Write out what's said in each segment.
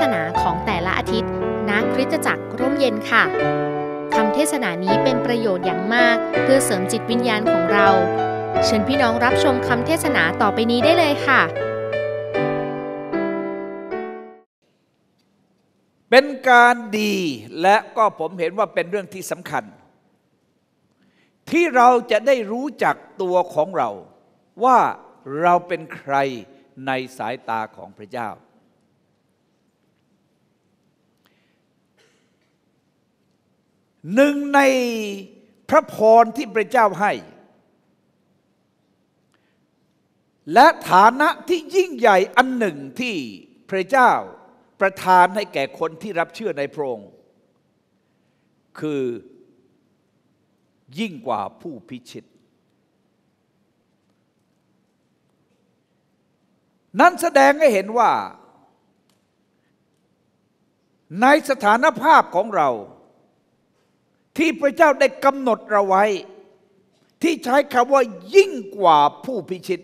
ศนาของแต่ละอาทิตย์ณคริสตจักรร่มเย็นค่ะคำเทศนานี้เป็นประโยชน์อย่างมากเพื่อเสริมจิตวิญญาณของเราเชิญพี่น้องรับชมคำเทศนาต่อไปนี้ได้เลยค่ะ เป็นการดีและก็ผมเห็นว่าเป็นเรื่องที่สำคัญ ที่เราจะได้รู้จักตัวของเราว่าเราเป็นใครในสายตาของพระเจ้าหนึ่งในพระพรที่พระเจ้าให้ และฐานะที่ยิ่งใหญ่อันหนึ่งที่พระเจ้าประทานให้แก่คนที่รับเชื่อในพระองค์ คือยิ่งกว่าผู้พิชิต นั้นแสดงให้เห็นว่า ในสถานภาพของเราที่พระเจ้าได้กำหนดเราไว้ ที่ใช้คำว่ายิ่งกว่าผู้พิชิต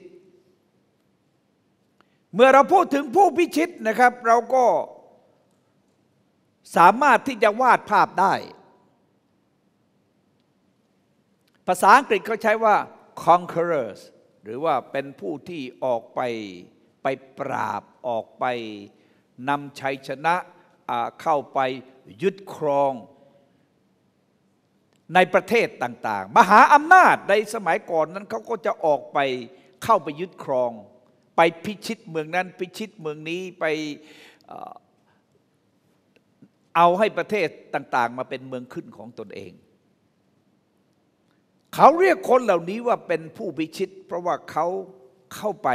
เมื่อเราพูดถึงผู้พิชิตนะครับเราก็สามารถที่จะวาดภาพได้ ภาษาอังกฤษเขาใช้ว่า conquerors หรือว่าเป็นผู้ที่ออกไป ไปปราบออกไปนำชัยชนะเข้าไปยึดครองในประเทศต่าง ๆ มหาอำนาจในสมัยก่อนนั้นเขาก็จะออกไปเข้าไปยึดครอง ไปพิชิตเมืองนั้นพิชิตเมืองนี้ไปเอาให้ประเทศต่าง ๆ มาเป็นเมืองขึ้นของตนเองเขาเรียกคนเหล่านี้ว่าเป็นผู้พิชิตเพราะว่าเขาเข้าไป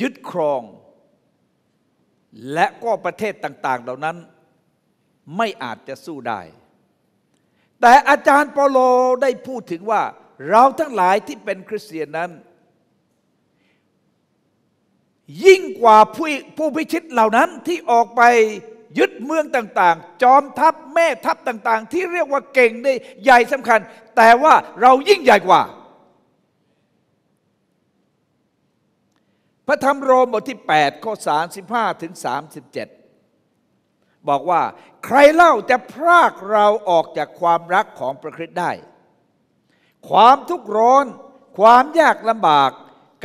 ยึดครอง และก็ประเทศต่างๆ เหล่านั้นไม่อาจจะสู้ได้แต่อาจารย์เปโลได้พูดถึงว่าเราทั้งหลายที่เป็นคริสเตียนนั้น ยิ่งกว่าผู้ผู้พิชิตเหล่านั้นที่ออกไปยึดเมืองต่าง ๆ จอมทัพแม่ทัพต่าง ๆ ที่เรียกว่าเก่งได้ใหญ่สำคัญ แต่ว่าเรายิ่งใหญ่กว่า พระธรรมโรมบทที่ 8ข้อ35 ถึง 37บอกว่าใครเล่าจะพรากเราออกจากความรักของพระคริสต์ได้ ความทุกข์ร้อนความยากลำบาก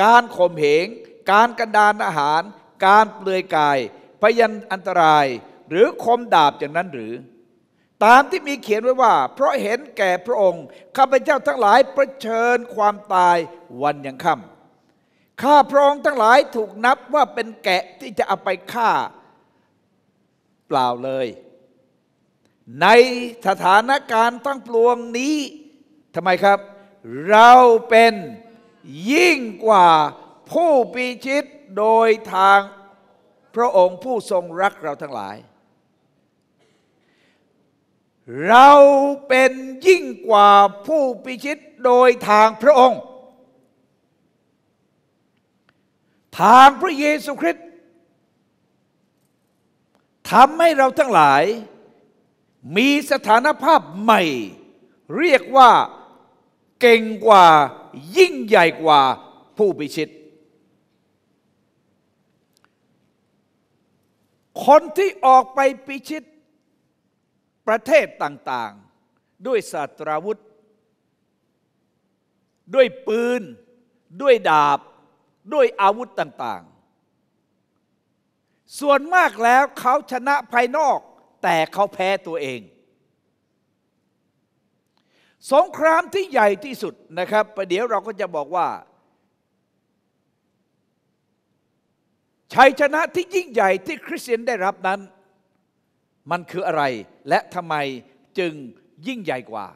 การข่มเหงการกันดานอาหาร การเปลือยกาย พยันอันตราย หรือคมดาบอย่างนั้นหรือ ตามที่มีเขียนไว้ว่า เพราะเห็นแก่พระองค์ข้าพเจ้าทั้งหลายเผชิญความตายวันยังค่ำข้าพระองค์ทั้งหลายถูกนับว่าเป็นแกะที่จะเอาไปฆ่าเปล่าเลย ในสถานการณ์ตั้งปวงนี้ทำไมครับ เราเป็นยิ่งกว่าผู้ปีชิตโดยทางพระองค์ ผู้ทรงรักเราทั้งหลาย เราเป็นยิ่งกว่าผู้ปีชิตโดยทางพระองค์ ทางพระเยซูคริสตทำให้เราทั้งหลายมีสถานภาพใหม่ เรียกว่าเก่งกว่ายิ่งใหญ่กว่าผู้พิชิต คนที่ออกไปพิชิตประเทศต่าง ๆ ด้วยศาสตราวุธ ด้วยปืน ด้วยดาบ ด้วยอาวุธต่างส่วนมากแล้วเขาชนะภายนอกแต่เขาแพ้ตัวเอง สงครามที่ใหญ่ที่สุดนะครับประเดี๋ยวเราก็จะบอกว่า ชัยชนะที่ยิ่งใหญ่ที่คริสเตียนได้รับนั้น มันคืออะไรและทำไมจึงยิ่งใหญ่กว่า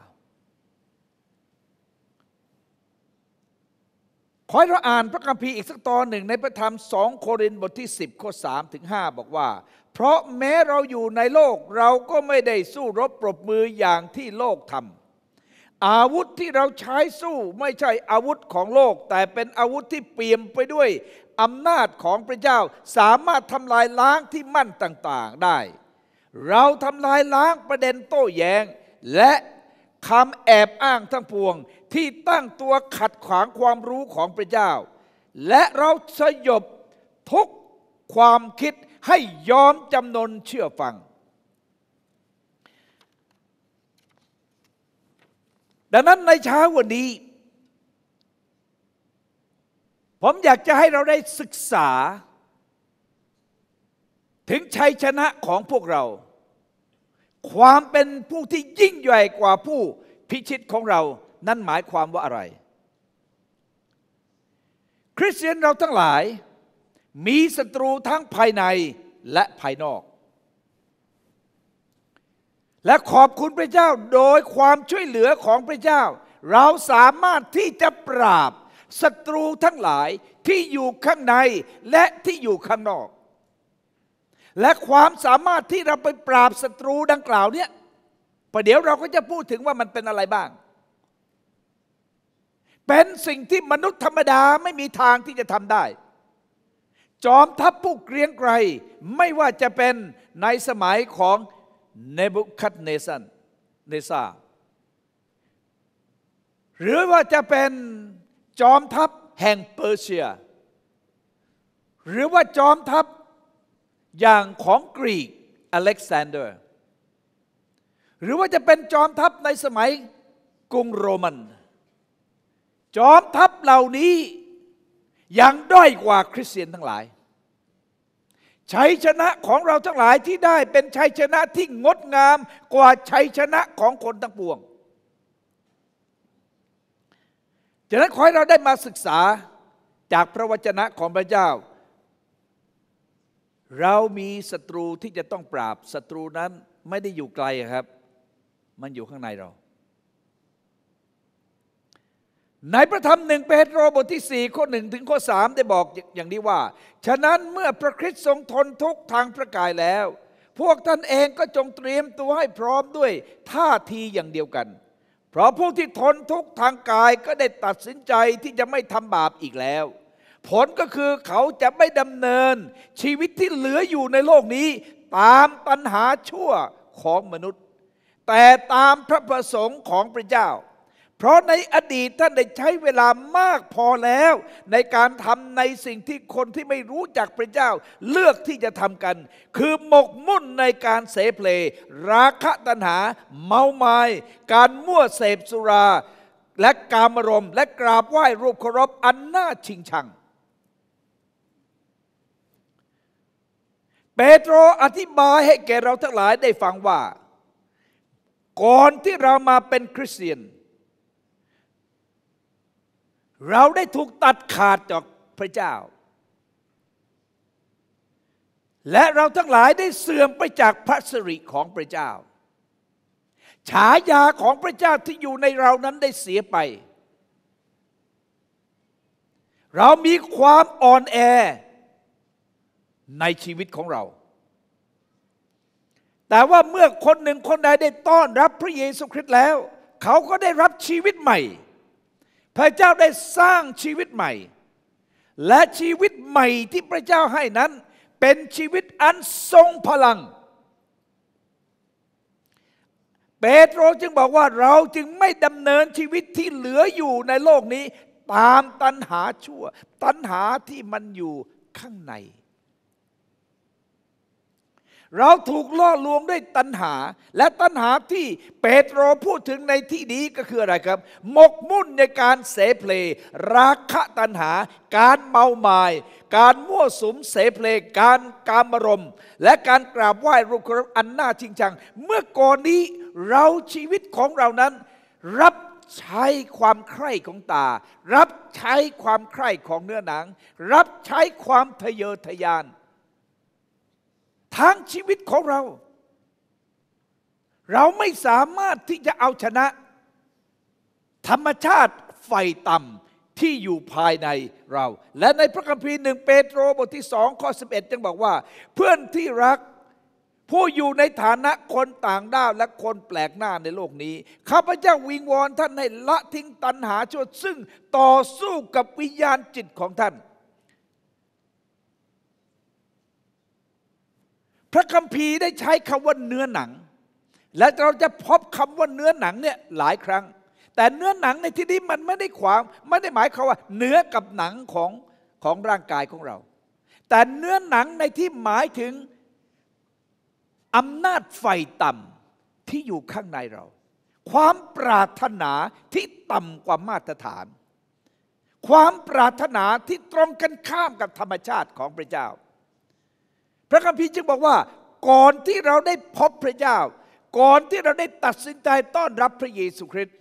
ขอให้เราอ่านพระคัมภีร์อีกสักตอนหนึ่งในพระธรรมสองโครินบทที่ 10 ข้อ3ถึง5บอกว่า เพราะแม้เราอยู่ในโลกเราก็ไม่ได้สู้รบปรบมืออย่างที่โลกทำอาวุธที่เราใช้สู้ไม่ใช่อาวุธของโลก แต่เป็นอาวุธที่เปี่ยมไปด้วยอำนาจของพระเจ้าสามารถทำลายล้างที่มั่นต่างๆได้ เราทำลายล้างประเด็นโต้แยง้งและคำแอบอ้างทั้งปวงที่ตั้งตัวขัดขวางความรู้ของพระเจ้า และเราสยบทุกความคิดให้ยอมจำนนเชื่อฟัง ดังนั้นในเช้าวันนี้ ผมอยากจะให้เราได้ศึกษา ถึงชัยชนะของพวกเรา ความเป็นผู้ที่ยิ่งใหญ่กว่าผู้พิชิตของเรานั่นหมายความว่าอะไร คริสเตียนเราทั้งหลาย มีศัตรูทั้งภายในและภายนอก และขอบคุณพระเจ้าโดยความช่วยเหลือของพระเจ้า เราสามารถที่จะปราบศัตรูทั้งหลายที่อยู่ข้างในและที่อยู่ข้างนอก และความสามารถที่เราไปปราบศัตรูดังกล่าวเนี้ยประเดี๋ยวเราก็จะพูดถึงว่ามันเป็นอะไรบ้างเป็นสิ่งที่มนุษย์ธรรมดาไม่มีทางที่จะทำได้ จอมทัพผู้เกรียงไกรไม่ว่าจะเป็นในสมัยของเนบุคัดเนซันเนซาหรือว่าจะเป็นจอมทัพแห่งเปอร์เซีย หรือว่าจอมทัพอย่างของกรีกอเล็กซานเดอร์ หรือว่าจะเป็นจอมทัพในสมัยกรุงโรมันจอมทัพเหล่านี้ ยังด้อยกว่าคริสเตียนทั้งหลาย ชัยชนะของเราทั้งหลายที่ได้เป็นชัยชนะที่งดงามกว่าชัยชนะของคนทั้งปวงฉะนั้นขอให้เราได้มาศึกษาจากพระวจนะของพระเจ้า เรามีศัตรูที่จะต้องปราบศัตรูนั้นไม่ได้อยู่ไกลครับ มันอยู่ข้างในเราในพระธรรมหนึ่งเปโตรบทที่4ข้อหนึ่งถึงข้อสามได้บอกอย่างนี้ว่า ฉะนั้นเมื่อพระคริสต์ทรงทนทุกข์ทางพระกายแล้ว พวกท่านเองก็จงเตรียมตัวให้พร้อมด้วยท่าทีอย่างเดียวกัน เพราะผู้ที่ทนทุกข์ทางกายก็ได้ตัดสินใจที่จะไม่ทำบาปอีกแล้ว ผลก็คือเขาจะไม่ดำเนินชีวิตที่เหลืออยู่ในโลกนี้ ตามปัญหาชั่วของมนุษย์ แต่ตามพระประสงค์ของพระเจ้าเพราะในอดีตท่านได้ใช้เวลามากพอแล้ว ในการทำในสิ่งที่คนที่ไม่รู้จักพระเจ้า เลือกที่จะทำกัน คือหมกมุ่นในการเสเพลราคะตัณหา เมาไมา้การมั่วเสพสุราและกามรมและกราบไหว้รูปเคารพอันน่าชิงชังเปโตรอธิบายให้แก่เราทั้งหลายได้ฟังว่า ก่อนที่เรามาเป็นคริสเตียนเราได้ถูกตัดขาดจากพระเจ้า และเราทั้งหลายได้เสื่อมไปจากพระสิริของพระเจ้า ฉายาของพระเจ้าที่อยู่ในเรานั้นได้เสียไป เรามีความอ่อนแอในชีวิตของเรา แต่ว่าเมื่อคนหนึ่งคนใดได้ต้อนรับพระเยซูคริสต์แล้ว เขาก็ได้รับชีวิตใหม่พระเจ้าได้สร้างชีวิตใหม่ และชีวิตใหม่ที่พระเจ้าให้นั้น เป็นชีวิตอันทรงพลัง เปโตรจึงบอกว่าเราจึงไม่ดำเนินชีวิตที่เหลืออยู่ในโลกนี้ตามตัณหาชั่ว ตัณหาที่มันอยู่ข้างในเราถูกล่อลวงด้วยตัณหา และตัณหาที่เปโตรพูดถึงในที่นี้ก็คืออะไรครับ หมกมุ่นในการเสเพลราคะตัณหา การเมาหมาย การมั่วสุมเสเพลการกามรมและการกราบไหว้รูปคารพอันน่าจริงจัง เมื่อก่อนนี้เราชีวิตของเรานั้น รับใช้ความใคร่ของตา รับใช้ความใคร่ของเนื้อหนัง รับใช้ความทะเยอทะยานทั้งชีวิตของเรา เราไม่สามารถที่จะเอาชนะ ธรรมชาติไฟต่ำที่อยู่ภายในเรา และในพระคัมภีร์หนึ่งเปโตรบทที่สองข้อ11ยังบอกว่า เพื่อนที่รักผู้อยู่ในฐานะคนต่างด้าว และคนแปลกหน้าในโลกนี้ ข้าพเจ้าวิงวอนท่านให้ละทิ้งตัณหาชั่วซึ่งต่อสู้กับวิญญาณจิตของท่านพระคัมภีร์ได้ใช้คำว่าเนื้อหนัง และเราจะพบคำว่าเนื้อหนังเนี่ยหลายครั้ง แต่เนื้อหนังในที่นี้มันไม่ได้ความไม่ได้หมายความว่า เนื้อกับหนังของของร่างกายของเรา แต่เนื้อหนังในที่หมายถึงอำนาจไฟต่ำที่อยู่ข้างในเรา ความปรารถนาที่ต่ำกว่ามาตรฐาน ความปรารถนาที่ตรงกันข้ามกับธรรมชาติของพระเจ้าพระคัมภีร์จึงบอกว่า ก่อนที่เราได้พบพระเจ้า ก่อนที่เราได้ตัดสินใจต้อนรับพระเยซูคริสต์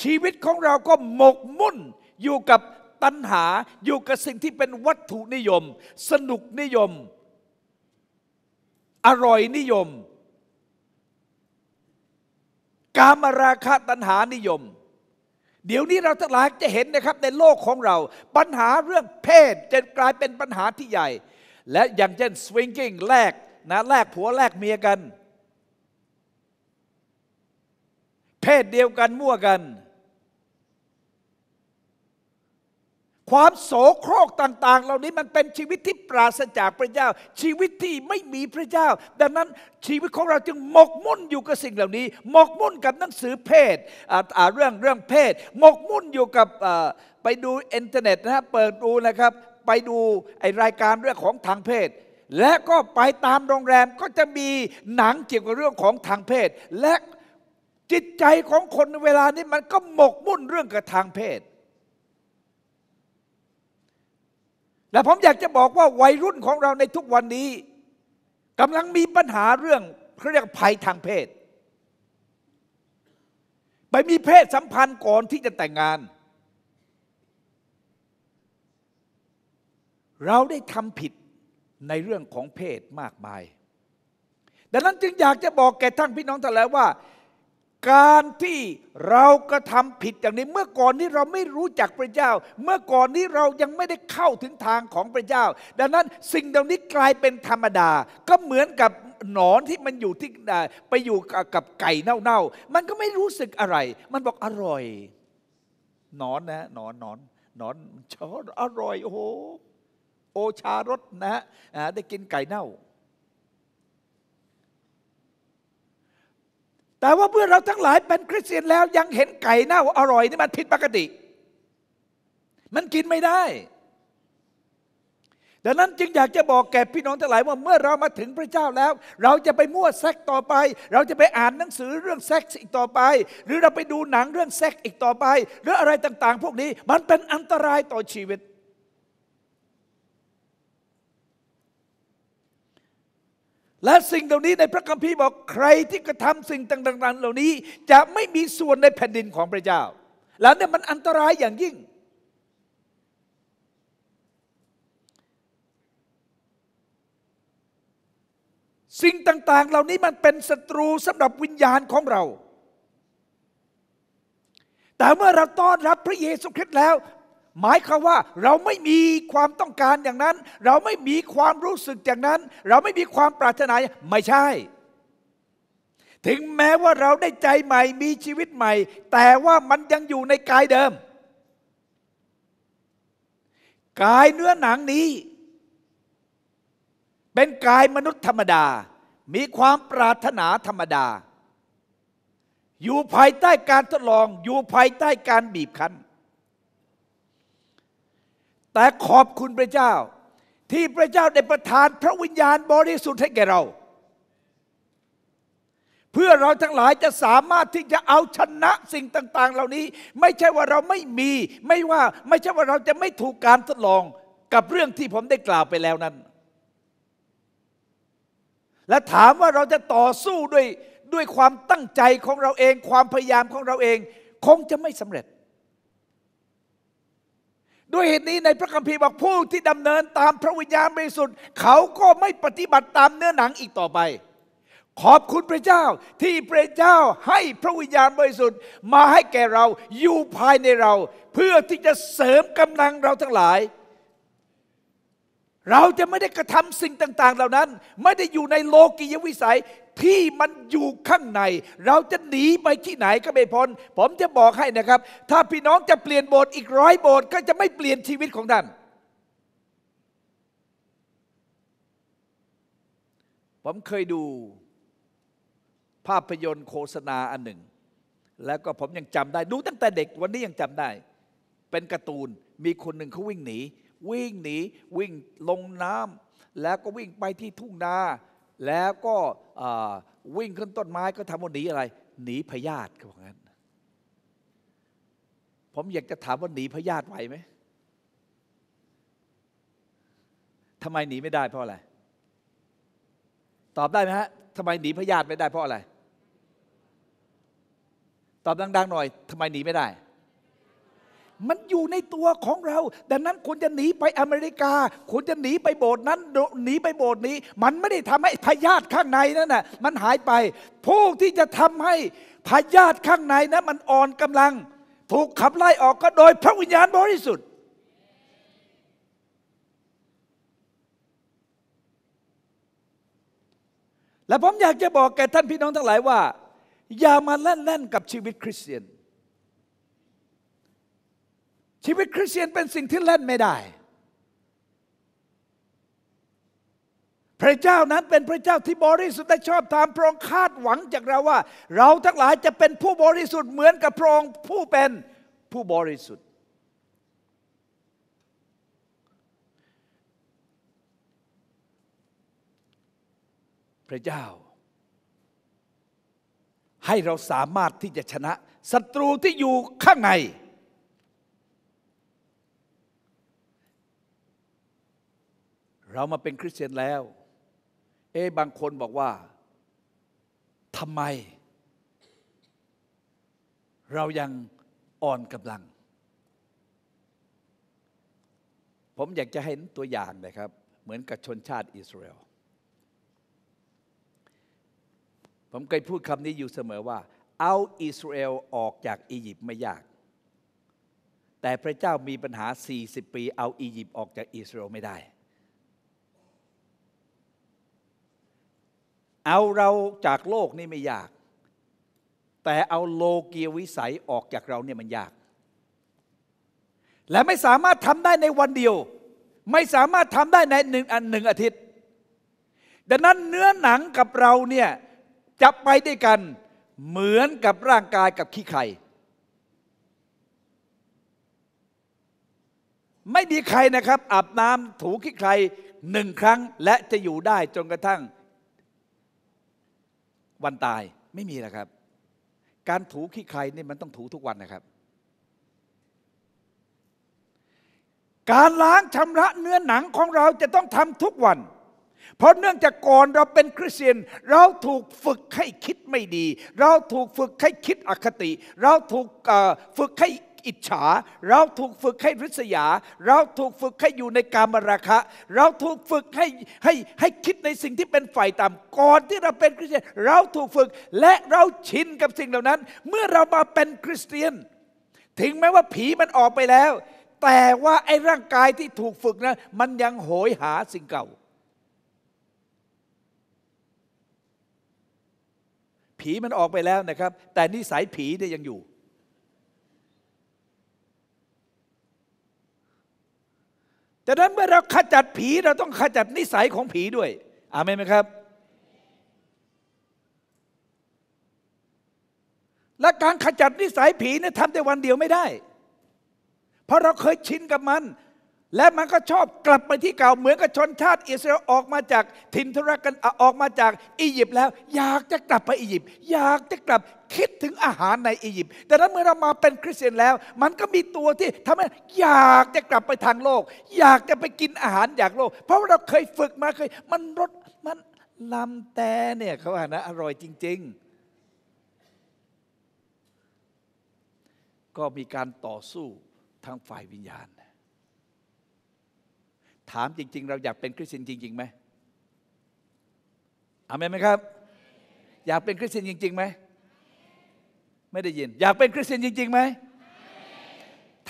ชีวิตของเราก็หมกมุ่นอยู่กับตัณหาอยู่กับสิ่งที่เป็นวัตถุนิยม สนุกนิยม อร่อยนิยมกามราคาตัณหานิยม เดี๋ยวนี้เราทั้งหลายจะเห็นนะครับในโลกของเราปัญหาเรื่องเพศจะกลายเป็นปัญหาที่ใหญ่และอย่างเช่นสวิงกิ้งแลกนะแลกผัวแลกเมียกัน เพศเดียวกัน มั่วกัน ความโสโครกต่าง ๆ เหล่านี้มันเป็นชีวิตที่ปราศจากพระเจ้า ชีวิตที่ไม่มีพระเจ้า ดังนั้นชีวิตของเราจึงหมกมุ่นอยู่กับสิ่งเหล่านี้หมกมุ่นกับหนังสือเพศ เรื่องเรื่องเพศหมกมุ่นอยู่กับไปดูอินเทอร์เน็ตนะฮะเปิดดูนะครับไปดูไอรายการเรื่องของทางเพศ และก็ไปตามโรงแรมก็จะมีหนังเกี่ยวกับเรื่องของทางเพศ และจิตใจของคนเวลานี้มันก็หมกมุ่นเรื่องกับทางเพศ และผมอยากจะบอกว่าวัยรุ่นของเราในทุกวันนี้กำลังมีปัญหาเรื่องเขาเรียกภัยทางเพศ ไปมีเพศสัมพันธ์ก่อนที่จะแต่งงานเราได้ทำผิดในเรื่องของเพศมากมาย ดังนั้นจึงอยากจะบอกแก่ท่านพี่น้องทั้งหลายว่า การที่เรากระทำผิดอย่างนี้ เมื่อก่อนนี้เราไม่รู้จักพระเจ้า เมื่อก่อนนี้เรายังไม่ได้เข้าถึงทางของพระเจ้า ดังนั้นสิ่งเหล่านี้กลายเป็นธรรมดา ก็เหมือนกับหนอนที่มันอยู่ที่ไปอยู่กับไก่เน่าๆมันก็ไม่รู้สึกอะไร มันบอกอร่อย หนอนนะหนอนหนอนหนอนชอบอร่อยโอ้โอชารสนะฮะได้กินไก่เน่า แต่ว่าเมื่อเราทั้งหลายเป็นคริสเตียนแล้วยังเห็นไก่เน่าอร่อย นี่มันผิดปกติ มันกินไม่ได้ดังนั้น จึงอยากจะบอกแก่พี่น้องทั้งหลายว่าเมื่อเรามาถึงพระเจ้าแล้ว เราจะไปมั่วแซกต่อไป เราจะไปอ่านหนังสือเรื่องแซกอีกต่อไป หรือเราไปดูหนังเรื่องแซกอีกต่อไป หรืออะไรต่าง ๆ พวกนี้มันเป็นอันตรายต่อชีวิตและสิ่งเหล่านี้ในพระคัมภีร์บอกใครที่กระทำสิ่งต่างๆเหล่านี้จะไม่มีส่วนในแผ่นดินของพระเจ้า แล้วเนี่ยมันอันตรายอย่างยิ่ง สิ่งต่าง ๆเหล่านี้มันเป็นศัตรูสำหรับวิญญาณของเรา แต่เมื่อเราต้อนรับพระเยซูคริสต์แล้วหมายความว่าเราไม่มีความต้องการอย่างนั้น เราไม่มีความรู้สึกอย่างนั้น เราไม่มีความปรารถนาไม่ใช่ ถึงแม้ว่าเราได้ใจใหม่มีชีวิตใหม่ แต่ว่ามันยังอยู่ในกายเดิมกายเนื้อหนังนี้ เป็นกายมนุษย์ธรรมดา มีความปรารถนาธรรมดา อยู่ภายใต้การทดลองอยู่ภายใต้การบีบคั้นแต่ขอบคุณพระเจ้า ที่พระเจ้าได้ประทานพระวิญญาณบริสุทธิ์ให้แก่เรา เพื่อเราทั้งหลายจะสามารถที่จะเอาชนะสิ่งต่าง ๆ เหล่านี้ไม่ใช่ว่าเราไม่มีไม่ว่าไม่ใช่ว่าเราจะไม่ถูกการทดลองกับเรื่องที่ผมได้กล่าวไปแล้วนั้นและถามว่าเราจะต่อสู้ด้วยด้วยความตั้งใจของเราเองความพยายามของเราเองคงจะไม่สำเร็จด้วยเหตุนี้ในพระคัมภีร์บอกผู้ที่ดำเนินตามพระวิญญาณบริสุทธิ์เขาก็ไม่ปฏิบัติตามเนื้อหนังอีกต่อไป ขอบคุณพระเจ้าที่พระเจ้าให้พระวิญญาณบริสุทธิ์มาให้แก่เราอยู่ภายในเรา เพื่อที่จะเสริมกำลังเราทั้งหลาย เราจะไม่ได้กระทำสิ่งต่าง ๆเหล่านั้น ไม่ได้อยู่ในโลกียวิสัยที่มันอยู่ข้างใน เราจะหนีไปที่ไหนก็ไม่พ้นผมจะบอกให้นะครับ ถ้าพี่น้องจะเปลี่ยนโบสถ์อีกร้อยโบสถ์ก็จะไม่เปลี่ยนชีวิตของท่าน ผมเคยดู ภาพยนตร์โฆษณาอันหนึ่ง แล้วก็ผมยังจำได้ดูตั้งแต่เด็กวันนี้ยังจำได้ เป็นการ์ตูนมีคนหนึ่งเขาวิ่งหนีวิ่งหนีวิ่งลงน้ำแล้วก็วิ่งไปที่ทุ่งนาแล้วก็วิ่งขึ้นต้นไม้ก็ทำว่าหนีอะไร หนีพยาธิเขาบอกงั้น ผมอยากจะถามว่าหนีพยาธิไหวไหมทำไมหนีไม่ได้เพราะอะไร ตอบได้ไหมฮะทำไมหนีพยาธิไม่ได้เพราะอะไร ตอบดังๆหน่อยทำไมหนีไม่ได้มันอยู่ในตัวของเราดังนั้นควรจะหนีไปอเมริกาควรจะหนีไปโบสถ์นั้นหนีไปโบสถ์นี้ มันไม่ได้ทำให้พยาธิข้างในนั่นน่ะมันหายไปผู้ที่จะทำให้พยาธิข้างในนั้นมันอ่อนกำลัง ถูกขับไล่ออกก็โดยพระวิญญาณบริสุทธิ์ และผมอยากจะบอกแก่ท่านพี่น้องทั้งหลายว่า อย่ามาเล่นเล่นกับชีวิตคริสเตียนชีวิตคริสเตียนเป็นสิ่งที่เล่นไม่ได้ พระเจ้านั้นเป็นพระเจ้าที่บริสุทธิ์และชอบธรรมพระองค์คาดหวังจากเราว่า เราทั้งหลายจะเป็นผู้บริสุทธิ์เหมือนกับพระองค์ผู้เป็นผู้บริสุทธิ์ พระเจ้าให้เราสามารถที่จะชนะศัตรูที่อยู่ข้างในเรามาเป็นคริสเตียนแล้ว เอ๊บางคนบอกว่า ทำไมเรายังอ่อนกำลัง ผมอยากจะให้นตัวอย่างนะครับ เหมือนกับชนชาติอิสราเอล ผมเคยพูดคำนี้อยู่เสมอว่า เอาอิสราเอลออกจากอียิปต์ไม่ยาก แต่พระเจ้ามีปัญหา 40 ปีเอาอียิปต์ออกจากอิสราเอลไม่ได้เอาเราจากโลกนี่ไม่ยาก แต่เอาโลกียวิสัยออกจากเราเนี่ยมันยาก และไม่สามารถทำได้ในวันเดียว ไม่สามารถทำได้ในหนึ่งอันหนึ่งอาทิตย์ ดังนั้นเนื้อหนังกับเราเนี่ยจะไปด้วยกันเหมือนกับร่างกายกับขี้ไข่ไม่มีใครนะครับอาบน้ำถูขี้ไข่หนึ่งครั้งและจะอยู่ได้จนกระทั่งวันตายไม่มีนะครับ การถูขี้ใครนี่มันต้องถูทุกวันนะครับ การล้างชำระเนื้อหนังของเราจะต้องทำทุกวัน เพราะเนื่องจากก่อนเราเป็นคริสเตียนเราถูกฝึกให้คิดไม่ดี เราถูกฝึกให้คิดอคติ เราถูกฝึกให้อิจฉาเราถูกฝึกให้ริษยา เราถูกฝึกให้อยู่ในการมราคะ เราถูกฝึกให้ให้ให้คิดในสิ่งที่เป็นฝ่ายต่ำก่อนที่เราเป็นคริสเตียนเราถูกฝึกและเราชินกับสิ่งเหล่านั้น เมื่อเรามาเป็นคริสเตียน ถึงแม้ว่าผีมันออกไปแล้ว แต่ว่าไอ้ร่างกายที่ถูกฝึกนะมันยังโหยหาสิ่งเก่า ผีมันออกไปแล้วนะครับ แต่นิสัยผีเนี่ยยังอยู่แต่นั้นเมื่อเราขจัดผีเราต้องขจัดนิสัยของผีด้วยอามนไหมครับ และการขจัดนิสัยผีเนี่ยทำแต่วันเดียวไม่ได้ เพราะเราเคยชินกับมันและมันก็ชอบกลับไปที่เก่าเหมือนกับชนชาติอิสราเอลออกมาจากทินทุรกันออกมาจากอียิปต์แล้วอยากจะกลับไปอียิปต์อยากจะกลับคิดถึงอาหารในอียิปต์แต่ถ้าเมื่อเรามาเป็นคริสเตียนแล้ว มันก็มีตัวที่ทำให้อยากจะกลับไปทางโลก อยากจะไปกินอาหารอยากโลกเพราะเราเคยฝึกมาเคย มันรสมันลำแต่เนี่ยเขาอ่านะอร่อยจริงๆ ก็มีการต่อสู้ทางฝ่ายวิญญาณถามจริงๆเราอยากเป็นคริสเตียนจริงๆไหมอามนไหมครับ อยากเป็นคริสเตียนจริงๆไหมไม่ได้ยิน อยากเป็นคริสเตียนจริงๆไหม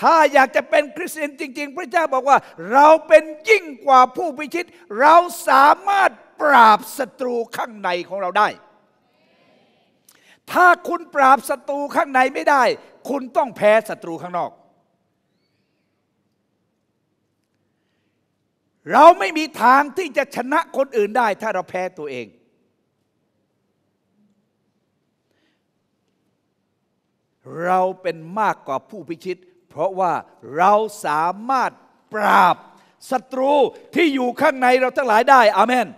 ถ้าอยากจะเป็นคริสเตียนจริง ๆ พระเจ้าบอกว่าเราเป็นยิ่งกว่าผู้พิชิต เราสามารถปราบศัตรูข้างในของเราได้ถ้าคุณปราบศัตรูข้างในไม่ได้ คุณต้องแพ้ศัตรูข้างนอกเราไม่มีทางที่จะชนะคนอื่นได้ ถ้าเราแพ้ตัวเอง เราเป็นมากกว่าผู้พิชิต เพราะว่าเราสามารถปราบศัตรูที่อยู่ข้างในเราทั้งหลายได้ อาเมน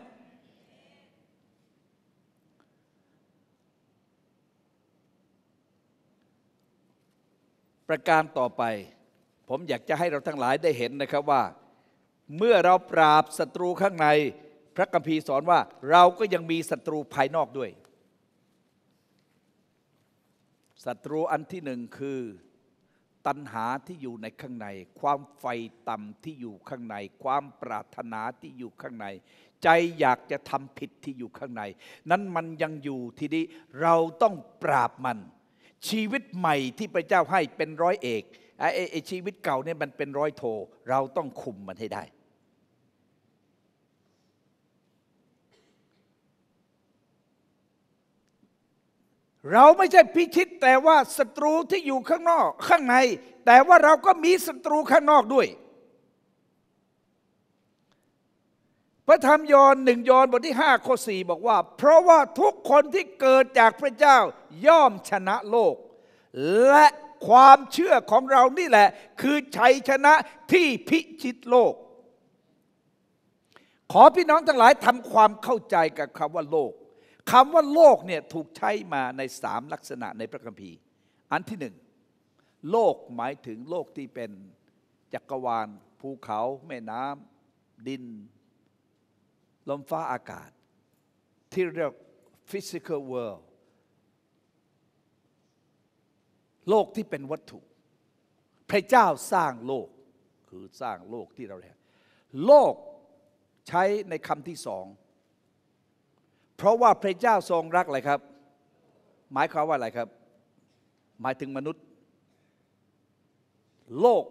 ประการต่อไป ผมอยากจะให้เราทั้งหลายได้เห็นนะครับว่าเมื่อเราปราบศัตรูข้างใน พระกัมภีร์สอนว่าเราก็ยังมีศัตรูภายนอกด้วยศัตรูอันที่หนึ่งคือตัณหาที่อยู่ในข้างใน ความไฟต่ำที่อยู่ข้างใน ความปรารถนาที่อยู่ข้างใน ใจอยากจะทำผิดที่อยู่ข้างใน นั้นมันยังอยู่ทีนี้เราต้องปราบมัน ชีวิตใหม่ที่พระเจ้าให้เป็นร้อยเอกไอ้ชีวิตเก่าเนี่ยมันเป็นร้อยโทเราต้องคุมมันให้ได้เราไม่ใช่พิชิต แต่ว่าศัตรูที่อยู่ข้างนอกข้างในแต่ว่าเราก็มีศัตรูข้างนอกด้วย พระธรรมยอห์นหนึ่งยอห์นบทที่5ข้อ4บอกว่า เพราะว่าทุกคนที่เกิดจากพระเจ้าย่อมชนะโลก และความเชื่อของเรานี่แหละ คือชัยชนะที่พิชิตโลก ขอพี่น้องทั้งหลายทำความเข้าใจกับคำว่าโลกคำว่าโลกเนี่ยถูกใช้มาในสามลักษณะในพระคัมภีร์ อันที่หนึ่งโลกหมายถึงโลกที่เป็นจักรวาลภูเขาแม่น้ำดิน ลมฟ้าอากาศ ที่เรียก physical world โลกที่เป็นวัตถุ พระเจ้าสร้างโลก คือสร้างโลกที่เราเรียนโลกใช้ในคำที่สองเพราะว่าพระเจ้าทรงรักอะไรครับ หมายความว่าอะไรครับ หมายถึงมนุษย์ โลก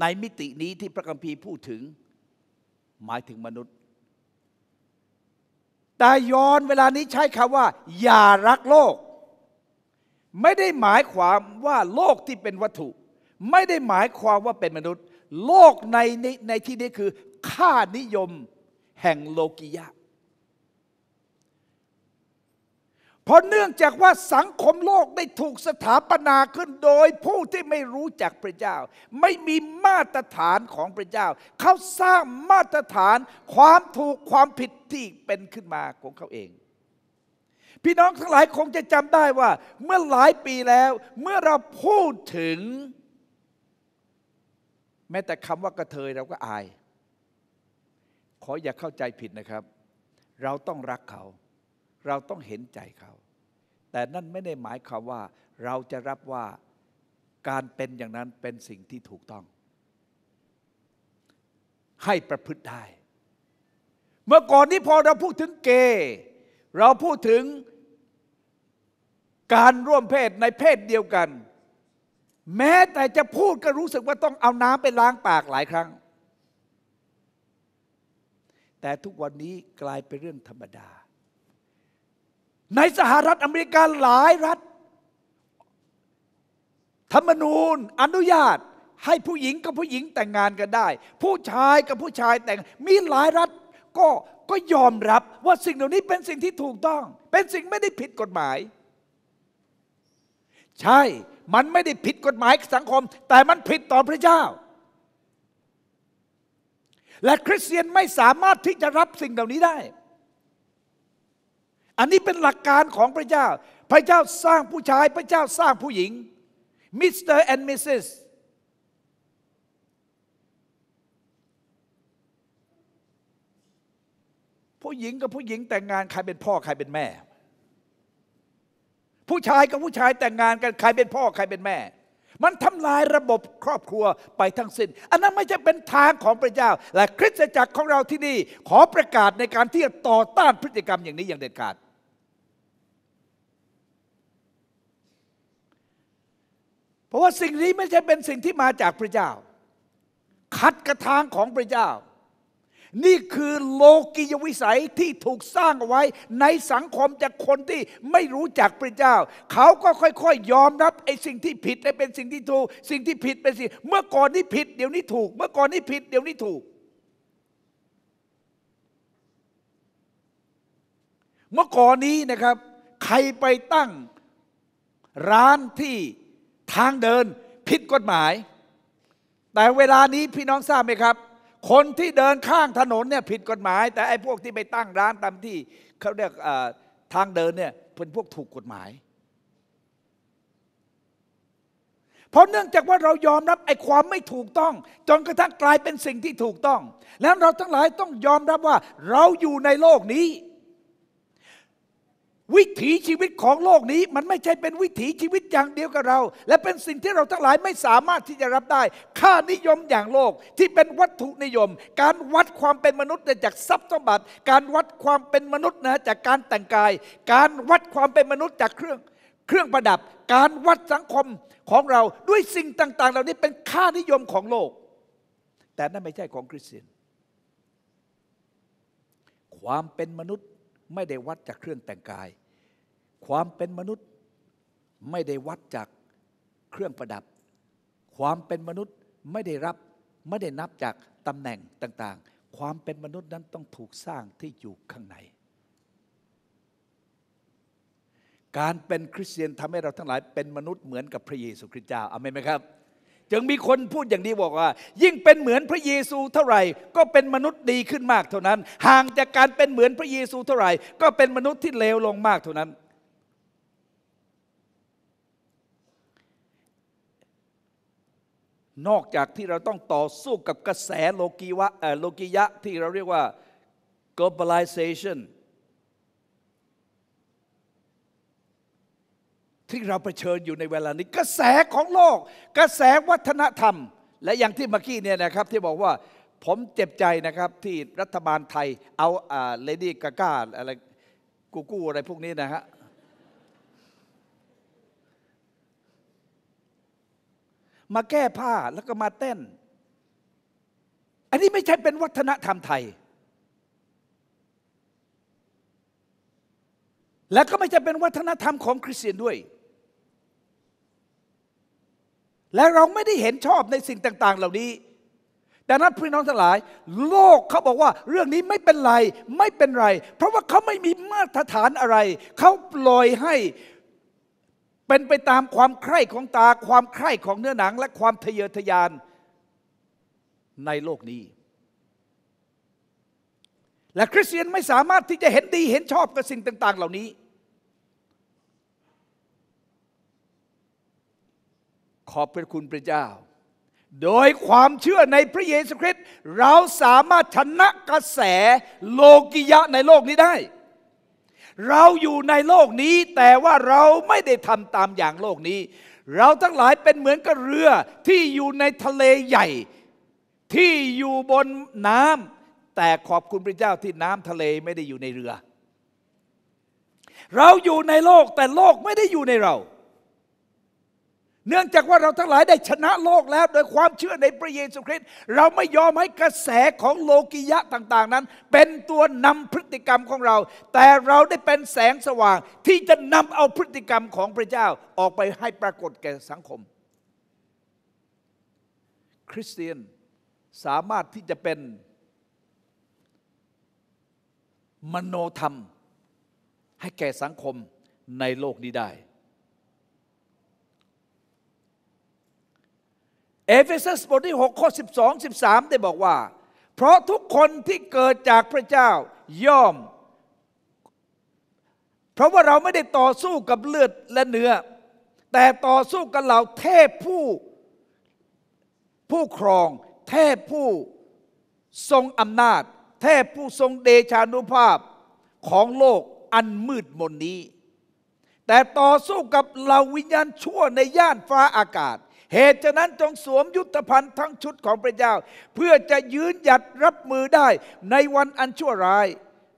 ในมิตินี้ที่พระคัมภีร์พูดถึง หมายถึงมนุษย์ แต่ย้อนเวลานี้ใช้คำว่า อย่ารักโลก ไม่ได้หมายความว่าโลกที่เป็นวัตถุ ไม่ได้หมายความว่าเป็นมนุษย์ โลกในในที่นี้คือค่านิยมแห่งโลกิยะเพราะเนื่องจากว่าสังคมโลกได้ถูกสถาปนาขึ้นโดย ผู้ที่ไม่รู้จักพระเจ้า ไม่มีมาตรฐานของพระเจ้า เขาสร้างมาตรฐานความถูกความผิดที่เป็นขึ้นมาของเขาเอง พี่น้องทั้งหลายคงจะจำได้ว่าเมื่อหลายปีแล้ว เมื่อเราพูดถึง แม้แต่คำว่ากระเทยเราก็อาย ขออย่าเข้าใจผิดนะครับ เราต้องรักเขาเราต้องเห็นใจเขา แต่นั่นไม่ได้หมายความว่าเราจะรับว่าการเป็นอย่างนั้นเป็นสิ่งที่ถูกต้อง ให้ประพฤติได้ เมื่อก่อนนี้พอเราพูดถึงเกย์เราพูดถึงการร่วมเพศในเพศเดียวกัน แม้แต่จะพูดก็รู้สึกว่าต้องเอาน้ำไปล้างปากหลายครั้ง แต่ทุกวันนี้กลายเป็นเรื่องธรรมดาในสหรัฐอเมริกาหลายรัฐ ธรรมนูญ อนุญาตให้ผู้หญิงกับผู้หญิงแต่งงานกันได้ ผู้ชายกับผู้ชายแต่งมีหลายรัฐก็ก็ยอมรับว่าสิ่งเหล่านี้เป็นสิ่งที่ถูกต้อง เป็นสิ่งไม่ได้ผิดกฎหมาย ใช่มันไม่ได้ผิดกฎหมายสังคม แต่มันผิดต่อพระเจ้า และคริสเตียนไม่สามารถที่จะรับสิ่งเหล่านี้ได้อันนี้เป็นหลักการของพระเจ้า พระเจ้าสร้างผู้ชาย พระเจ้าสร้างผู้หญิง มิสเตอร์แอนด์มิสซิส ผู้หญิงกับผู้หญิงแต่งงานใครเป็นพ่อใครเป็นแม่ ผู้ชายกับผู้ชายแต่งงานกันใครเป็นพ่อใครเป็นแม่ มันทำลายระบบครอบครัวไปทั้งสิ้น อันนั้นไม่ใช่เป็นทางของพระเจ้า และคริสตจักรของเราที่นี่ขอประกาศในการที่จะต่อต้านพฤติกรรมอย่างนี้อย่างเด็ดขาดเพราะว่าสิ่งนี้ไม่ใช่เป็นสิ่งที่มาจากพระเจ้าขัดกระทางของพระเจ้า นี่คือโลกิยวิสัยที่ถูกสร้างเอาไว้ ในสังคม จากคนที่ไม่รู้จักพระเจ้า เขาก็ค่อย ๆยยอมรับไอ้สิ่งที่ผิดและเป็นสิ่งที่ถูก สิ่งที่ผิดเป็นสิ่ง เมื่อก่อนนี่ผิดเดี๋ยวนี้ถูก เมื่อก่อนนี่ผิดเดี๋ยวนี้ถูก เมื่อก่อนนี้นะครับ ใครไปตั้งร้านที่ทางเดินผิดกฎหมาย แต่เวลานี้พี่น้องทราบไหมครับ คนที่เดินข้างถนนเนี่ยผิดกฎหมาย แต่ไอ้พวกที่ไปตั้งร้านตามที่ เขาเรียกทางเดินเนี่ยเป็นพวกถูกกฎหมาย เพราะเนื่องจากว่าเรายอมรับไอ้ความไม่ถูกต้อง จนกระทั่งกลายเป็นสิ่งที่ถูกต้อง แล้วเราทั้งหลายต้องยอมรับว่าเราอยู่ในโลกนี้วิถีชีวิตของโลกนี้ มันไม่ใช่เป็นวิถีชีวิตอย่างเดียวกับเรา และเป็นสิ่งที่เราทั้งหลายไม่สามารถที่จะรับได้ ค่านิยมอย่างโลก ที่เป็นวัตถุนิยม การวัดความเป็นมนุษย์จากทรัพย์สมบัติ การวัดความเป็นมนุษย์นะจากการแต่งกาย การวัดความเป็นมนุษย์จากเครื่องเครื่องประดับ การวัดสังคมของเราด้วยสิ่งต่าง ๆ เหล่านี้เป็นค่านิยมของโลก แต่นั่นไม่ใช่ของคริสเตียน ความเป็นมนุษย์ไม่ได้วัดจากเครื่องแต่งกายความเป็นมนุษย์ไม่ได้วัดจากเครื่องประดับ ความเป็นมนุษย์ไม่ได้รับไม่ได้นับจากตำแหน่งต่างๆ ความเป็นมนุษย์นั้นต้องถูกสร้างที่อยู่ข้างใน การเป็นคริสเตียนทำให้เราทั้งหลายเป็นมนุษย์เหมือนกับพระเยซูคริสต์เจ้าอเมนไหมครับ จึงมีคนพูดอย่างนี้บอกว่า ยิ่งเป็นเหมือนพระเยซูเท่าไหร่ก็เป็นมนุษย์ดีขึ้นมากเท่านั้น ห่างจากการเป็นเหมือนพระเยซูเท่าไหร่ ก็เป็นมนุษย์ที่เลวลงมากเท่านั้นนอกจากที่เราต้องต่อสู้กับกระแสโลกีวะโลกียะที่เราเรียกว่า globalization ที่เราเผชิญอยู่ในเวลานี้กระแสของโลก กระแสวัฒนธรรม และอย่างที่เมื่อกี้เนี่ยนะครับที่บอกว่าผมเจ็บใจนะครับที่รัฐบาลไทยเอาเลดี้กาก้าอะไรกูกู้อะไรพวกนี้นะฮะมาแก้ผ้าแล้วก็มาเต้น อันนี้ไม่ใช่เป็นวัฒนธรรมไทย และก็ไม่ใช่เป็นวัฒนธรรมของคริสเตียนด้วย และเราไม่ได้เห็นชอบในสิ่งต่าง ๆ เหล่านี้ดังนั้นพี่น้องทั้งหลาย โลกเขาบอกว่าเรื่องนี้ไม่เป็นไรไม่เป็นไร เพราะว่าเขาไม่มีมาตรฐานอะไร เขาปล่อยให้เป็นไปตามความใคร่ของตาความใคร่ของเนื้อหนัง และความทะเยอทะยานในโลกนี้ และคริสเตียนไม่สามารถที่จะเห็นดีเห็นชอบกับสิ่งต่าง ๆ เหล่านี้ ขอบพระคุณพระเจ้า โดยความเชื่อในพระเยซูคริสต์เราสามารถชนะกระแสโลกิยะในโลกนี้ได้เราอยู่ในโลกนี้ แต่ว่าเราไม่ได้ทำตามอย่างโลกนี้ เราทั้งหลายเป็นเหมือนกับเรือที่อยู่ในทะเลใหญ่ ที่อยู่บนน้ำแต่ขอบคุณพระเจ้าที่น้ำทะเลไม่ได้อยู่ในเรือ เราอยู่ในโลกแต่โลกไม่ได้อยู่ในเราเนื่องจากว่าเราทั้งหลายได้ชนะโลกแล้ว โดยความเชื่อในพระเยซูคริสต์เราไม่ยอมให้กระแสของโลกิยะต่าง ๆนั้น เป็นตัวนำพฤติกรรมของเรา แต่เราได้เป็นแสงสว่างที่จะนำเอาพฤติกรรมของพระเจ้า ออกไปให้ปรากฏแก่สังคม คริสเตียนสามารถที่จะเป็นมโนธรรม ให้แก่สังคมในโลกนี้ได้เอเฟซัสบทที่6ข้อ12 13 ได้บอกว่า เพราะทุกคนที่เกิดจากพระเจ้าย่อม เพราะว่าเราไม่ได้ต่อสู้กับเลือดและเนื้อแต่ต่อสู้กับเหล่าเทพผู้ ผู้ครองเทพผู้ทรงอำนาจเทพผู้ทรงเดชานุภาพของโลกอันมืดมนนี้ แต่ต่อสู้กับเหล่าวิญญาณชั่วในย่านฟ้าอากาศเหตุฉะนั้นจงสวมยุทธภัณฑ์ทั้งชุดของพระเจ้า เพื่อจะยืนหยัดรับมือได้ ในวันอันชั่วร้าย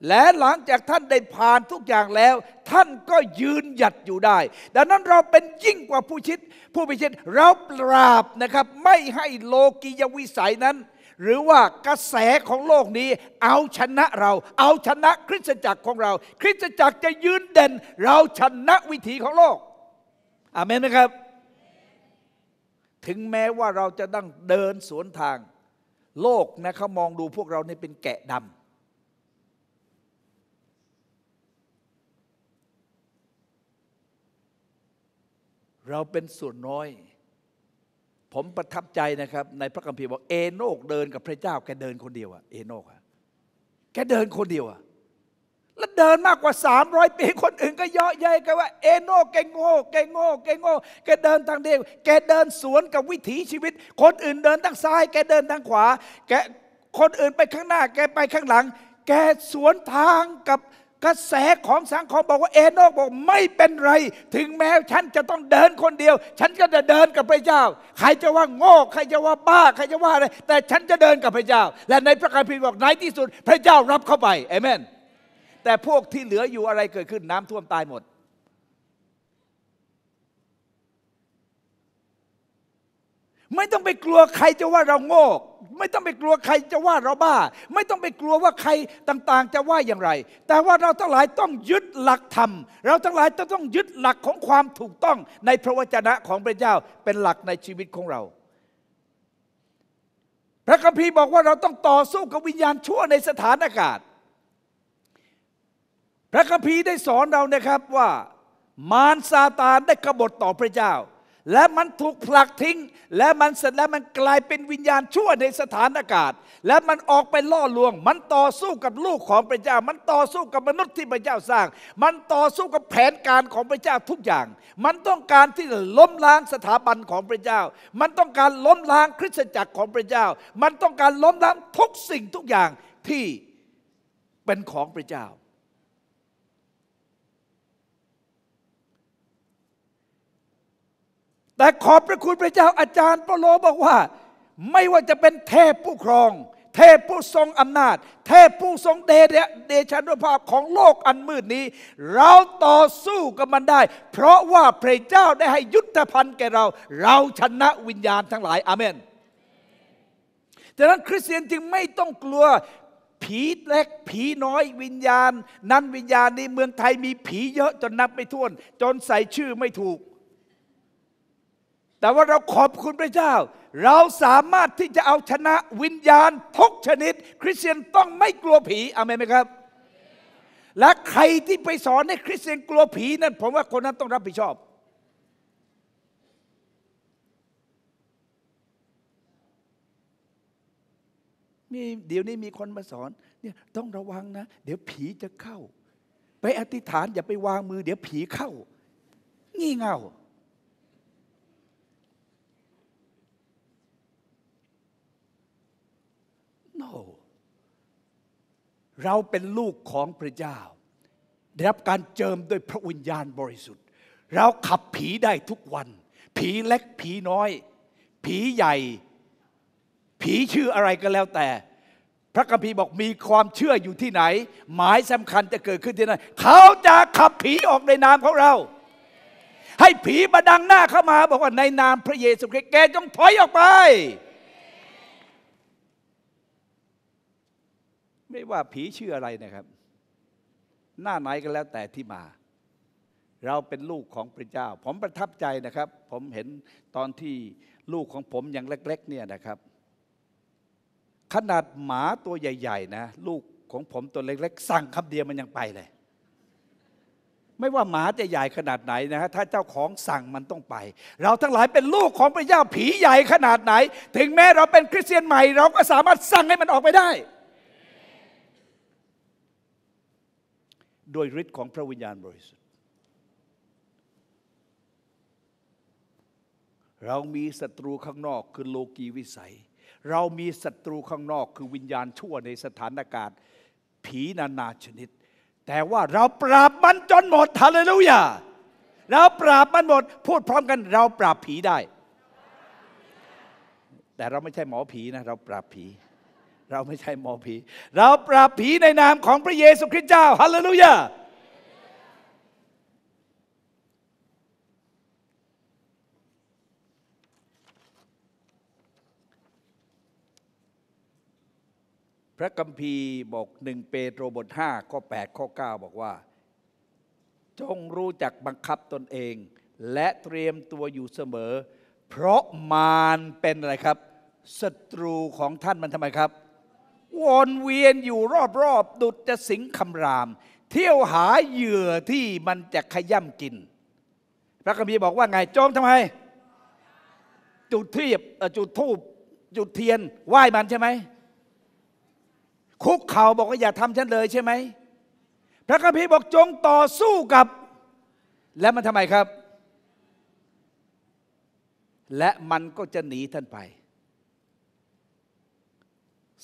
และหลังจากท่านได้ผ่านทุกอย่างแล้ว ท่านก็ยืนหยัดอยู่ได้ ดังนั้นเราเป็นยิ่งกว่าผู้ชิด ผู้พิชิตเราปราบนะครับ ไม่ให้โลกียวิสัยนั้น หรือว่ากระแสของโลกนี้ เอาชนะเรา เอาชนะคริสตจักรของเรา คริสตจักรจะยืนเด่น เราชนะวิถีของโลกอเมนนะครับถึงแม้ว่าเราจะต้องเดินสวนทางโลกนะเขามองดูพวกเราเนี่เป็นแกะดำเราเป็นส่วนน้อย ผมประทับใจนะครับในพระคัมภีร์บอกเอโนกเดินกับพระเจ้าแกเดินคนเดียวอะเอโนกอะแกเดินคนเดียวอะแล้วเดินมากกว่า 300 ปีคนอื่นก็เยาะเย้ยกันว่าเอโน่แกโง่แกโง่แกโง่แกเดินทางเดียวแกเดินสวนกับวิถีชีวิต คนอื่นเดินทางซ้ายแกเดินทางขวา แกคนอื่นไปข้างหน้า แกไปข้างหลัง แกสวนทางกับกระแสของสังคมบอกว่าเอโนกบอก ไม่เป็นไร ถึงแม้ฉันจะต้องเดินคนเดียว ฉันก็จะเดินกับพระเจ้าใครจะว่าโง่ใครจะว่าบ้าใครจะว่าอะไรแต่ฉันจะเดินกับพระเจ้า และในพระคัมภีร์บอกในที่สุดพระเจ้ารับเข้าไปเอเมนแต่พวกที่เหลืออยู่อะไรเกิดขึ้นน้ำท่วมตายหมด ไม่ต้องไปกลัวใครจะว่าเราโง่ไม่ต้องไปกลัวใครจะว่าเราบ้า ไม่ต้องไปกลัวว่าใครต่างๆจะว่าอย่างไร แต่ว่าเราทั้งหลายต้องยึดหลักธรรม เราทั้งหลายต้องยึดหลักของความถูกต้องในพระวจนะของพระเจ้าเป็นหลักในชีวิตของเรา พระคัมภีร์บอกว่าเราต้องต่อสู้กับวิญญาณชั่วในสถานอากาศพระคัมภีร์ได้สอนเรานะครับว่ามารซาตานได้กบฏต่อพระเจ้า และมันถูกผลักทิ้ง และมันเสร็จแล้วมันกลายเป็นวิญญาณชั่วในสถานอากาศ และมันออกไปล่อลวง มันต่อสู้กับลูกของพระเจ้า มันต่อสู้กับมนุษย์ที่พระเจ้าสร้าง มันต่อสู้กับแผนการของพระเจ้าทุกอย่าง มันต้องการที่จะล้มล้างสถาบันของพระเจ้า มันต้องการล้มล้างคริสตจักรของพระเจ้า มันต้องการล้มล้างทุกสิ่งทุกอย่างที่เป็นของพระเจ้าแต่ขอบพระคุณพระเจ้าอาจารย์เปโลบอกว่า ไม่ว่าจะเป็นเทพผู้ครอง เทพผู้ทรงอำนาจ เทพผู้ทรงเดชเดชานุภาพของโลกอันมืดนี้ เราต่อสู้กับมันได้ เพราะว่าพระเจ้าได้ให้ยุทธภัณฑ์แก่เรา เราชนะวิญญาณทั้งหลายอาเมนดังนั้นคริสเตียนจึงไม่ต้องกลัวผีเล็กผีน้อยวิญญาณ นั้นวิญญาณนี้เมืองไทยมีผีเยอะจนนับไม่ถ้วน จนใส่ชื่อไม่ถูกแต่ว่าเราขอบคุณพระเจ้า เราสามารถที่จะเอาชนะวิญญาณทุกชนิด คริสเตียนต้องไม่กลัวผีอเมนไหมครับ และใครที่ไปสอนให้คริสเตียนกลัวผีนั้นผมว่าคนนั้นต้องรับผิดชอบมีเดี๋ยวนี้มีคนมาสอนเนี่ยต้องระวังนะ เดี๋ยวผีจะเข้า ไปอธิษฐานอย่าไปวางมือเดี๋ยวผีเข้า งี่เง่า No เราเป็นลูกของพระเจ้า ได้รับการเจิมด้วยพระวิญญาณบริสุทธิ์ เราขับผีได้ทุกวัน ผีเล็กผีน้อย ผีใหญ่ผีชื่ออะไรก็แล้วแต่ พระคัมภีร์บอกมีความเชื่ออยู่ที่ไหน หมายสำคัญจะเกิดขึ้นที่นั่นเขาจะขับผีออกในนามของเรา ให้ผีมาดังหน้าเข้ามา บอกว่าในนามพระเยซูคริสต์แกจงถอยออกไปไม่ว่าผีชื่ออะไรนะครับ หน้าไหนก็แล้วแต่ที่มา เราเป็นลูกของพระเจ้า ผมประทับใจนะครับ ผมเห็นตอนที่ลูกของผมยังเล็กๆเนี่ยนะครับ ขนาดหมาตัวใหญ่ ๆ นะลูกของผมตัวเล็กๆ สั่งคำเดียวมันยังไปเลย ไม่ว่าหมาจะใหญ่ขนาดไหนนะฮะถ้าเจ้าของสั่งมันต้องไป เราทั้งหลายเป็นลูกของพระเจ้าผีใหญ่ขนาดไหน ถึงแม้เราเป็นคริสเตียนใหม่ เราก็สามารถสั่งให้มันออกไปได้โดยฤทธิ์ของพระวิญญาณบริสุทธิ์เรามีศัตรูข้างนอกคือโลกีวิสัย เรามีศัตรูข้างนอก คือวิญญาณชั่วในสถานการณ์ผีนานาชนิด แต่ว่าเราปราบมันจนหมดฮาเลลูยา เราปราบมันหมด พูดพร้อมกัน เราปราบผีได้ แต่เราไม่ใช่หมอผีนะเราปราบผีเราไม่ใช่หมอผี เราปราบผีในนามของพระเยซูคริสต์เจ้าฮาเลลูยาพระคัมภีร์บอกหนึ่งเปโตรบทห้าข้อ 8 ข้อ 9 บอกว่า จงรู้จักบังคับตนเอง และเตรียมตัวอยู่เสมอ เพราะมารเป็นอะไรครับศัตรูของท่านมันทำไมครับวนเวียนอยู่รอบๆดุจจะสิงคำราม เที่ยวหาเหยื่อที่มันจะขย่ำกิน พระคัมภีร์บอกว่าไงจงทำไม จุดเทียบจุดทูบจุดเทียนไหว้มันใช่ไหมคุกเข่าบอกว่าอย่าทำฉันเลยใช่ไหมพระคัมภีร์บอกจงต่อสู้กับ และมันทำไมครับ และมันก็จะหนีท่านไป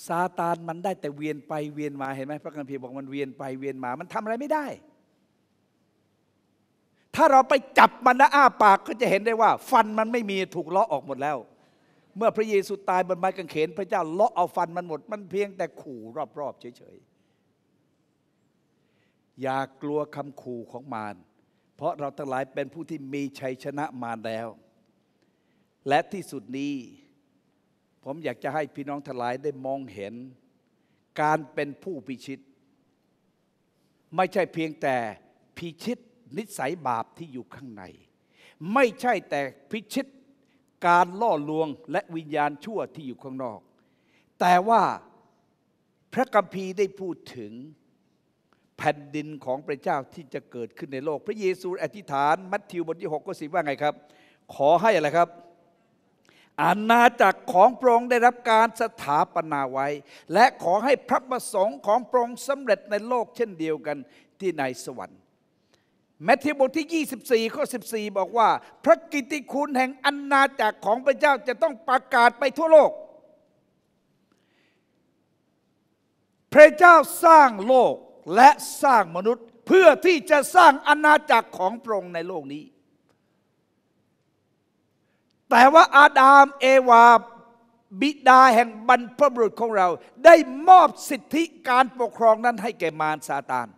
ซาตานมันได้แต่เวียนไปเวียนมาเห็นไหมพระคัมภีร์บอก มันเวียนไปเวียนมา มันทำอะไรไม่ได้ ถ้าเราไปจับมันแลอ้าปากก็จะเห็นได้ว่า ฟันมันไม่มีถูกเลาะออกหมดแล้ว เมื่อพระเยซูตายบนไม้กางเขน พระเจ้าเลาะเอาฟันมันหมด มันเพียงแต่ขู่รอบๆ เฉยๆ อย่ากลัวคำขู่ของมาร เพราะเราทั้งหลายเป็นผู้ที่มีชัยชนะมารแล้ว และที่สุดนี้ผมอยากจะให้พี่น้องทลายได้มองเห็น การเป็นผู้พิชิต ไม่ใช่เพียงแต่พิชิตนิสัยบาปที่อยู่ข้างใน ไม่ใช่แต่พิชิต การล่อลวงและวิญญาณชั่วที่อยู่ข้างนอก แต่ว่าพระกัมพีได้พูดถึงแผ่นดินของพระเจ้าที่จะเกิดขึ้นในโลกพระเยซู อธิษฐาน มัทธิวบทที่ 6ก็สิว่าไงครับ ขอให้อะไรครับอาณาจักรของพระองค์ได้รับการสถาปนาไว้ และขอให้พระประสงค์ของพระองค์สำเร็จในโลกเช่นเดียวกันที่ในสวรรค์ แมทธิวบทที่ 24ข้อ14 บอกว่า พระกิติคุณ แห่งอาณาจักรของพระเจ้าจะต้องประกาศไปทั่วโลก พระเจ้าสร้างโลกและสร้างมนุษย์เพื่อที่จะสร้างอาณาจักรของพระองค์ในโลกนี้แต่ว่าอาดาม เอวา บิดา แห่งบรรพบุรุษของเรา ได้มอบสิทธิการปกครองนั้นให้แก่มารซาตาน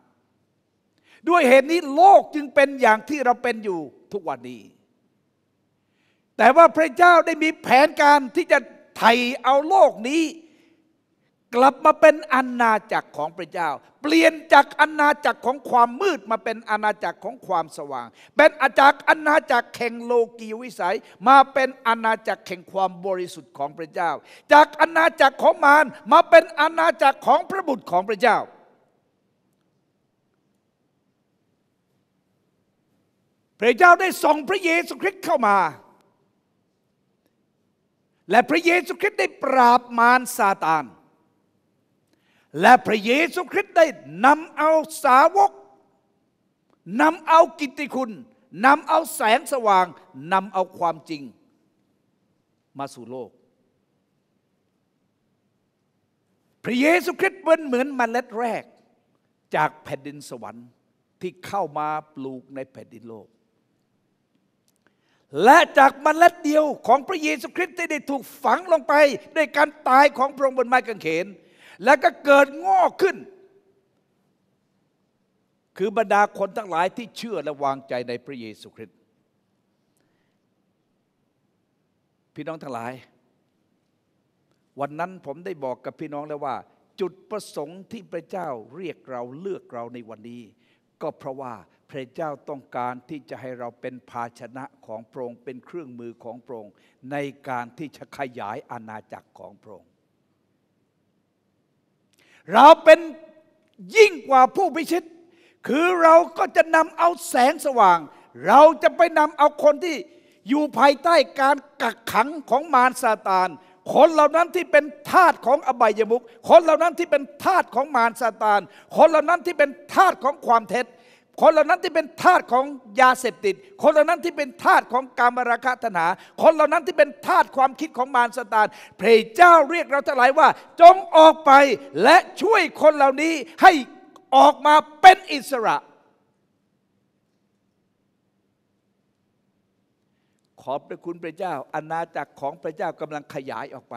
ด้วยเหตุนี้โลกจึงเป็นอย่างที่เราเป็นอยู่ทุกวันนี้ แต่ว่าพระเจ้าได้มีแผนการที่จะไถ่เอาโลกนี้กลับมาเป็นอาณาจักรของพระเจ้า เปลี่ยนจากอาณาจักรของความมืดมาเป็นอาณาจักรของความสว่าง เป็นอาจักรอาณาจักรแห่งโลกีวิสัย มาเป็นอาณาจักรแห่งความบริสุทธิ์ของพระเจ้า จากอาณาจักรของมารมาเป็นอาณาจักรของพระบุตรของพระเจ้า พระเจ้าได้ส่งพระเยซูคริสต์เข้ามา และพระเยซูคริสต์ได้ปราบมารซาตานและพระเยซูคริสต์ได้นำเอาสาวก นำเอากิตติคุณ นำเอาแสงสว่าง นำเอาความจริงมาสู่โลก พระเยซูคริสต์เป็นเหมือนมเมล็ดแรกจากแผ่นดินสวรรค์ที่เข้ามาปลูกในแผ่นดินโลก และจากมเมล็ดเดียวของพระเยซูคริสต์ที่ได้ถูกฝังลงไปด้วยการตายของพระองค์บนไม้กางเขนแล้วก็เกิดงอกขึ้น คือบรรดาคนทั้งหลายที่เชื่อและวางใจในพระเยซูคริสต์ พี่น้องทั้งหลาย วันนั้นผมได้บอกกับพี่น้องแล้วว่า จุดประสงค์ที่พระเจ้าเรียกเราเลือกเราในวันนี้ ก็เพราะว่าพระเจ้าต้องการที่จะให้เราเป็นภาชนะของพระองค์เป็นเครื่องมือของพระองค์ในการที่จะขยายอาณาจักรของพระองคเราเป็นยิ่งกว่าผู้พิชิต คือเราก็จะนำเอาแสงสว่าง เราจะไปนำเอาคนที่อยู่ภายใต้การกักขังของมารซาตาน คนเหล่านั้นที่เป็นทาสของอบายมุกคนเหล่านั้นที่เป็นทาสของมารซาตาน คนเหล่านั้นที่เป็นทาสของความเท็จคนเหล่านั้นที่เป็นทาสของยาเสพติด คนเหล่านั้นที่เป็นทาสของการมราคะตนา คนเหล่านั้นที่เป็นทาสความคิดของมารสตานพระเจ้าเรียกเราทั้งหลายว่า จงออกไปและช่วยคนเหล่านี้ให้ออกมาเป็นอิสระ ขอบพระคุณพระเจ้าอาณาจักรของพระเจ้ากำลังขยายออกไป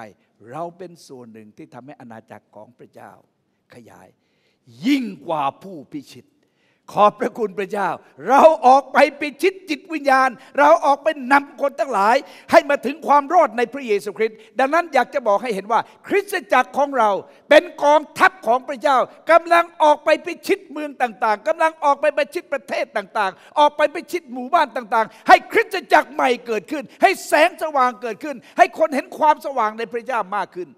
เราเป็นส่วนหนึ่งที่ทำให้อาณาจักรของพระเจ้าขยาย ยิ่งกว่าผู้พิชิตขอบพระคุณพระเจ้า เราออกไปไปชิดจิตวิญญาณ เราออกไปนำคนทั้งหลาย ให้มาถึงความรอดในพระเยซูคริสต์ ดังนั้นอยากจะบอกให้เห็นว่า คริสตจักรของเราเป็นกองทัพของพระเจ้ากำลังออกไปไปชิดเมืองต่างๆกำลังออกไปไปชิดประเทศต่าง ๆ ออกไปไปชิดหมู่บ้านต่างๆ ให้คริสตจักรใหม่เกิดขึ้น ให้แสงสว่างเกิดขึ้น ให้คนเห็นความสว่างในพระเจ้ามากขึ้น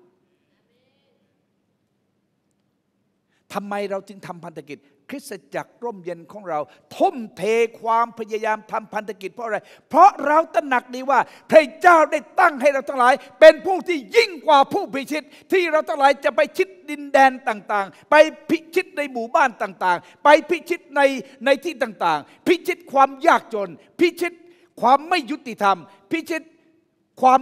ทำไมเราจึงทำพันธกิจคริสตจักรร่มเย็นของเราทุ่มเทความพยายามทำพันธกิจเพราะอะไร เพราะเราตระหนักดีว่าพระเจ้าได้ตั้งให้เราทั้งหลาย เป็นผู้ที่ยิ่งกว่าผู้พิชิตที่เราทั้งหลายจะไปชิดดินแดนต่างๆ ไปพิชิตในหมู่บ้านต่าง ๆ ไปพิชิตในในที่ต่าง ๆ พิชิตความยากจน พิชิตความไม่ยุติธรรม พิชิตความ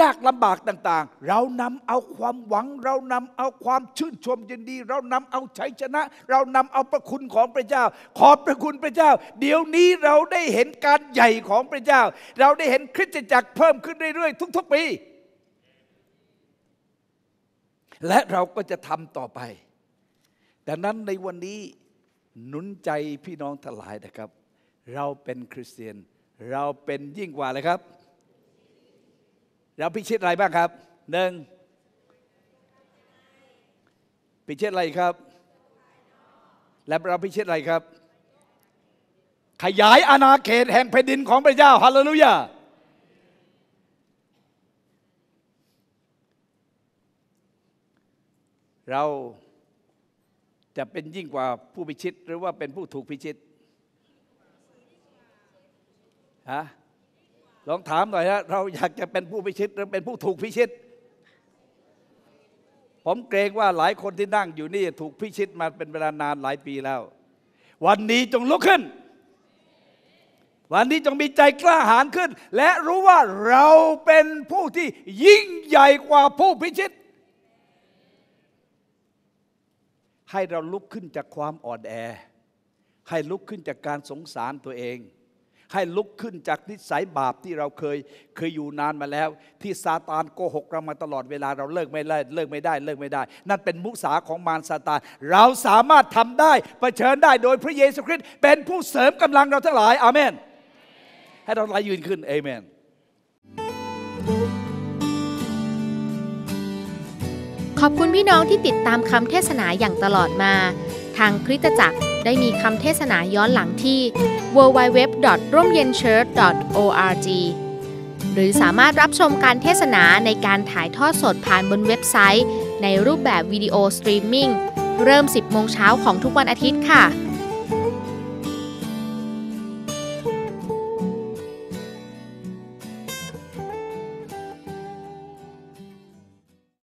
ยากลำบากต่างๆ เรานำเอาความหวัง เรานำเอาความชื่นชมยินดี เรานำเอาชัยชนะ เรานำเอาพระคุณของพระเจ้า ขอบพระคุณพระเจ้า เดี๋ยวนี้เราได้เห็นการใหญ่ของพระเจ้า เราได้เห็นคริสตจักรเพิ่มขึ้นเรื่อยๆทุก ๆปีและเราก็จะทำต่อไป แต่นั้นในวันนี้หนุนใจพี่น้องทั้งหลายนะครับ เราเป็นคริสเตียน เราเป็นยิ่งกว่าเลยครับเราพิชิตอะไรบ้างครับหนึ่งพิชิตอะไรครับ และเราพิชิตอะไรครับ ขยายอาณาเขตแห่งแผ่นดินของพระเจ้าฮาเลลูยาเราจะเป็นยิ่งกว่าผู้พิชิต หรือว่าเป็นผู้ถูกพิชิตฮะลองถามหน่อยฮะเราอยากจะเป็นผู้พิชิตหรือเป็นผู้ถูกพิชิต ผมเกรงว่าหลายคนที่นั่งอยู่นี่ถูกพิชิตมาเป็นเวลานานหลายปีแล้ว วันนี้จงลุกขึ้น วันนี้จงมีใจกล้าหาญขึ้น และรู้ว่าเราเป็นผู้ที่ยิ่งใหญ่กว่าผู้พิชิต ให้เราลุกขึ้นจากความอ่อนแอ ให้ลุกขึ้นจากการสงสารตัวเองให้ลุกขึ้นจากนิสัยบาปที่เราเคย เคยอยู่นานมาแล้ว ที่ซาตานโกหกเรามาตลอดเวลาเราเลิกไม่ได้ เลิกไม่ได้เลิกไม่ได้ นั่นเป็นมุสาของมารซาตาน เราสามารถทำได้เผชิญได้โดยพระเยซูคริสต์เป็นผู้เสริมกำลังเราทั้งหลาย อาเมนให้เราไหลยืนขึ้นเอเมนขอบคุณพี่น้องที่ติดตามคำเทศนาอย่างตลอดมาทางคริสตจักรได้มีคำเทศนาย้อนหลังที่ w w w r o m y e n c h u r c h org หรือสามารถรับชมการเทศนา ในการถ่ายทอดสดผ่านบนเว็บไซต์ ในรูปแบบวิดีโอสตรีมมิ่งเริ่ม 10 โมงเช้าของทุกวันอาทิตย์ค่ะ